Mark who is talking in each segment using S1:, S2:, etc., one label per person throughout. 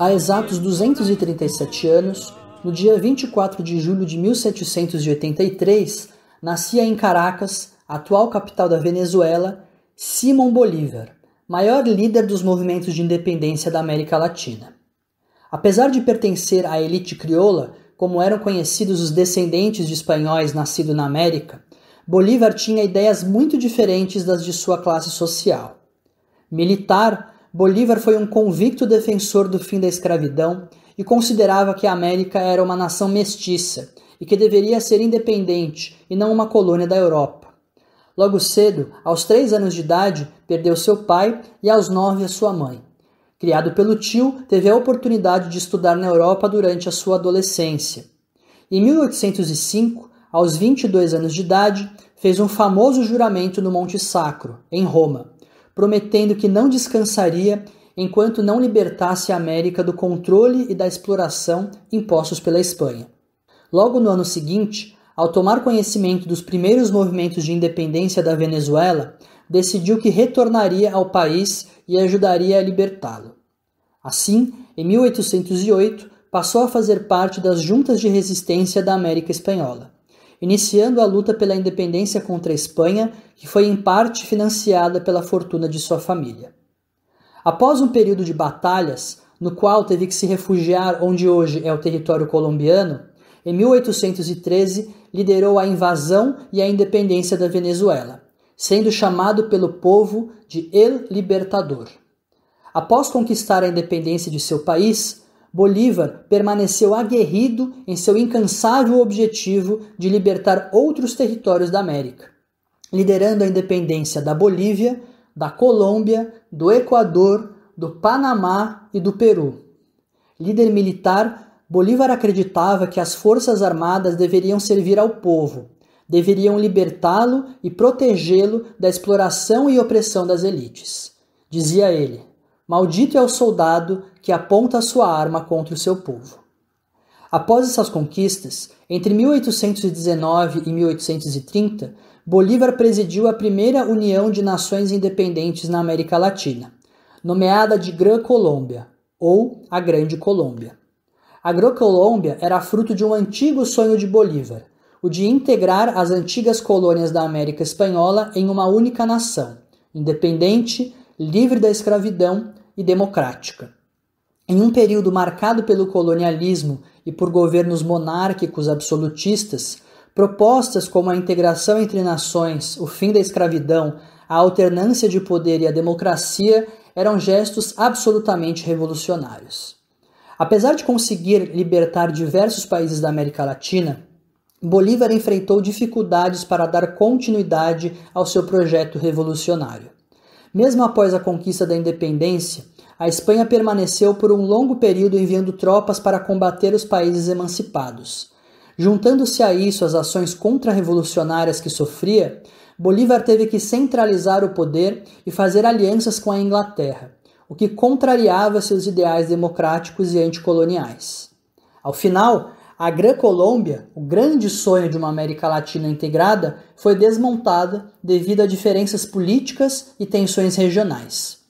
S1: Há exatos 237 anos, no dia 24 de julho de 1783, nascia em Caracas, atual capital da Venezuela, Simón Bolívar, maior líder dos movimentos de independência da América Latina. Apesar de pertencer à elite crioula, como eram conhecidos os descendentes de espanhóis nascidos na América, Bolívar tinha ideias muito diferentes das de sua classe social. Militar, Bolívar foi um convicto defensor do fim da escravidão e considerava que a América era uma nação mestiça e que deveria ser independente e não uma colônia da Europa. Logo cedo, aos três anos de idade, perdeu seu pai e aos nove a sua mãe. Criado pelo tio, teve a oportunidade de estudar na Europa durante a sua adolescência. Em 1805, aos 22 anos de idade, fez um famoso juramento no Monte Sacro, em Roma, prometendo que não descansaria enquanto não libertasse a América do controle e da exploração impostos pela Espanha. Logo no ano seguinte, ao tomar conhecimento dos primeiros movimentos de independência da Venezuela, decidiu que retornaria ao país e ajudaria a libertá-lo. Assim, em 1808, passou a fazer parte das juntas de resistência da América Espanhola iniciando a luta pela independência contra a Espanha, que foi em parte financiada pela fortuna de sua família. Após um período de batalhas, no qual teve que se refugiar onde hoje é o território colombiano, em 1813 liderou a invasão e a independência da Venezuela, sendo chamado pelo povo de El Libertador. Após conquistar a independência de seu país, Bolívar permaneceu aguerrido em seu incansável objetivo de libertar outros territórios da América, liderando a independência da Bolívia, da Colômbia, do Equador, do Panamá e do Peru. Líder militar, Bolívar acreditava que as forças armadas deveriam servir ao povo, deveriam libertá-lo e protegê-lo da exploração e opressão das elites. Dizia ele: Maldito é o soldado que aponta a sua arma contra o seu povo. Após essas conquistas, entre 1819 e 1830, Bolívar presidiu a primeira União de Nações Independentes na América Latina, nomeada de Gran Colômbia, ou a Grande Colômbia. A Gran Colômbia era fruto de um antigo sonho de Bolívar, o de integrar as antigas colônias da América Espanhola em uma única nação, independente, livre da escravidão e democrática. Em um período marcado pelo colonialismo e por governos monárquicos absolutistas, propostas como a integração entre nações, o fim da escravidão, a alternância de poder e a democracia eram gestos absolutamente revolucionários. Apesar de conseguir libertar diversos países da América Latina, Bolívar enfrentou dificuldades para dar continuidade ao seu projeto revolucionário. Mesmo após a conquista da independência, a Espanha permaneceu por um longo período enviando tropas para combater os países emancipados. Juntando-se a isso as ações contra-revolucionárias que sofria, Bolívar teve que centralizar o poder e fazer alianças com a Inglaterra, o que contrariava seus ideais democráticos e anticoloniais. Ao final, a Gran Colômbia, o grande sonho de uma América Latina integrada, foi desmontada devido a diferenças políticas e tensões regionais.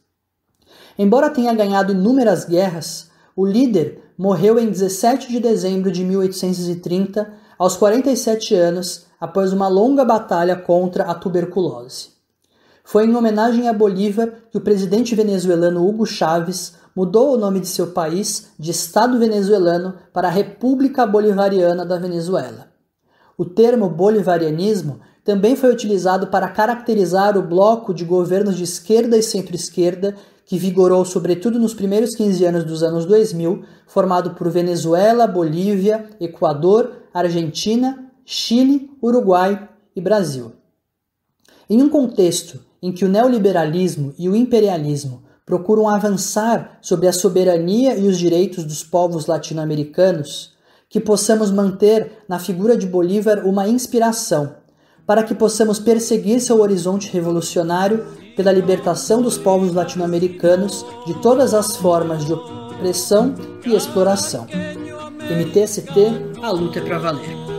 S1: Embora tenha ganhado inúmeras guerras, o líder morreu em 17 de dezembro de 1830, aos 47 anos, após uma longa batalha contra a tuberculose. Foi em homenagem a Bolívar que o presidente venezuelano Hugo Chávez mudou o nome de seu país de Estado venezuelano para República Bolivariana da Venezuela. O termo bolivarianismo também foi utilizado para caracterizar o bloco de governos de esquerda e centro-esquerda que vigorou sobretudo nos primeiros 15 anos dos anos 2000, formado por Venezuela, Bolívia, Equador, Argentina, Chile, Uruguai e Brasil. Em um contexto em que o neoliberalismo e o imperialismo procuram avançar sobre a soberania e os direitos dos povos latino-americanos, que possamos manter na figura de Bolívar uma inspiração, para que possamos perseguir seu horizonte revolucionário pela libertação dos povos latino-americanos de todas as formas de opressão e exploração. MTST, a luta é para valer.